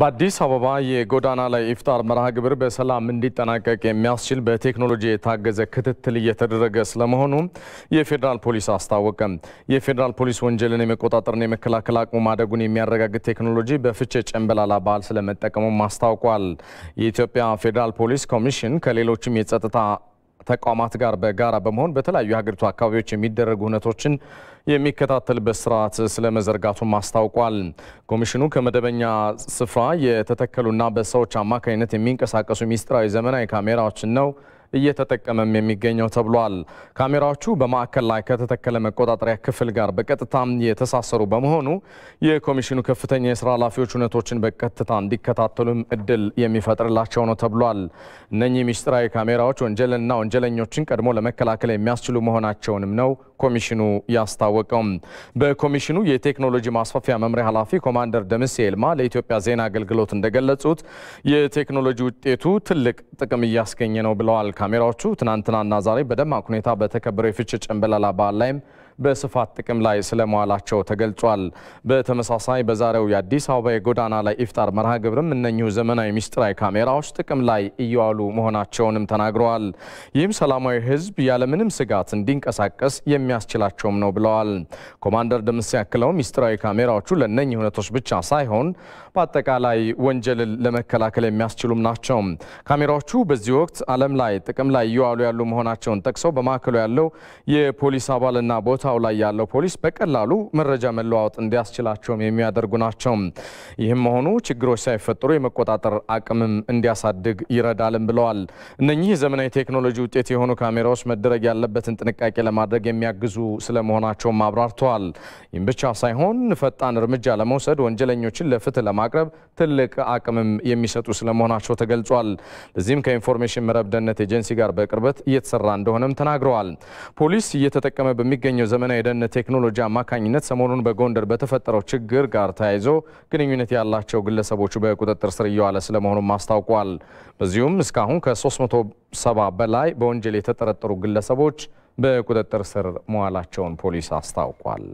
በአዲስ አበባ የጎዳና ላይ ኢፍጣር መርሃ ግብር በሰላም እንዲጠናቀቅ የሚያስችል በቴክኖሎጂ የታገዘ ክትትል እየተደረገ ስለመሆኑ የፌዴራል ፖሊስ አስታወቀ። የፌዴራል ፖሊስ ወንጀልን የመቆጣጠርና የመከላከል አቅሙ ማደጉን የሚያረጋግጥ ቴክኖሎጂ በፍቼ ጨንበላላ በዓል ስለመጠቀሙም አስታውቋል። የኢትዮጵያ ፌዴራል ፖሊስ ኮሚሽን ከሌሎችም የጸጥታ ተቋማት ጋር በጋራ በመሆን በተለያዩ የሀገሪቱ አካባቢዎች የሚደረጉ ሁነቶችን የሚከታተልበት ስርዓት ስለመዘርጋቱም አስታውቋል። ኮሚሽኑ ከመደበኛ ስፍራ የተተከሉና በሰዎች አማካኝነት የሚንቀሳቀሱ ሚስጥራዊ ዘመናዊ ካሜራዎችን ነው እየተጠቀመም የሚገኘው ተብሏል። ካሜራዎቹ በማዕከል ላይ ከተተከለ መቆጣጠሪያ ክፍል ጋር በቀጥታ የተሳሰሩ በመሆኑ የኮሚሽኑ ከፍተኛ የስራ ኃላፊዎች እውነቶችን በቀጥታ እንዲከታተሉም እድል የሚፈጥርላቸው ነው ተብሏል። እነኚህ ሚስጥራዊ ካሜራዎች ወንጀልና ወንጀለኞችን ቀድሞ ለመከላከል የሚያስችሉ መሆናቸውንም ነው ኮሚሽኑ ያስታወቀው። በኮሚሽኑ የቴክኖሎጂ ማስፋፊያ መምሪያ ኃላፊ ኮማንደር ደምስ ይልማ ለኢትዮጵያ ዜና አገልግሎት እንደገለጹት የቴክኖሎጂ ውጤቱ ትልቅ ጥቅም እያስገኘ ነው ብለዋል። ካሜራዎቹ ትናንትናና ዛሬ በደማቅ ሁኔታ በተከበረው የፍቼ ጨንበላላ በዓል ላይም በስፋት ጥቅም ላይ ስለመዋላቸው ተገልጿል። በተመሳሳይ በዛሬው የአዲስ አበባ የጎዳና ላይ ኢፍጣር መርሃ ግብርም እነኚሁ ዘመናዊ ሚስጥራዊ ካሜራዎች ጥቅም ላይ እየዋሉ መሆናቸውንም ተናግረዋል። ይህም ሰላማዊ ህዝብ ያለምንም ስጋት እንዲንቀሳቀስ የሚያስችላቸውም ነው ብለዋል። ኮማንደር ደምስ ያክለው ሚስጥራዊ ካሜራዎቹ ለእነኚህ ሁነቶች ብቻ ሳይሆን በአጠቃላይ ወንጀልን ለመከላከል የሚያስችሉም ናቸው። ካሜራዎቹ በዚህ ወቅት ዓለም ላይ ጥቅም ላይ እየዋሉ ያሉ መሆናቸውን ጠቅሰው በማዕከሉ ያለው የፖሊስ አባልና ቦታ ቦታው ላይ ያለው ፖሊስ በቀላሉ መረጃ መለዋወጥ እንዲያስችላቸውም የሚያደርጉ ናቸው። ይህም መሆኑ ችግሮች ሳይፈጠሩ የመቆጣጠር አቅምም እንዲያሳድግ ይረዳልም ብለዋል። እነኚህ የዘመናዊ ቴክኖሎጂ ውጤት የሆኑ ካሜራዎች መደረግ ያለበትን ጥንቃቄ ለማድረግ የሚያግዙ ስለመሆናቸውም አብራርተዋል። ይህም ብቻ ሳይሆን ፈጣን እርምጃ ለመውሰድ ወንጀለኞችን ለፍትህ ለማቅረብ ትልቅ አቅምም የሚሰጡ ስለመሆናቸው ተገልጿል። በዚህም ከኢንፎርሜሽን መረብ ደህንነት ኤጀንሲ ጋር በቅርበት እየተሰራ እንደሆነም ተናግረዋል። ፖሊስ እየተጠቀመ በሚገኘው በዘመናዊ የደህንነት ቴክኖሎጂ አማካኝነት ሰሞኑን በጎንደር በተፈጠረው ችግር ጋር ተያይዞ ግንኙነት ያላቸው ግለሰቦቹ በቁጥጥር ስር እየዋለ ስለመሆኑም አስታውቋል። በዚሁም እስካሁን ከ370 በላይ በወንጀል የተጠረጠሩ ግለሰቦች በቁጥጥር ስር መዋላቸውን ፖሊስ አስታውቋል።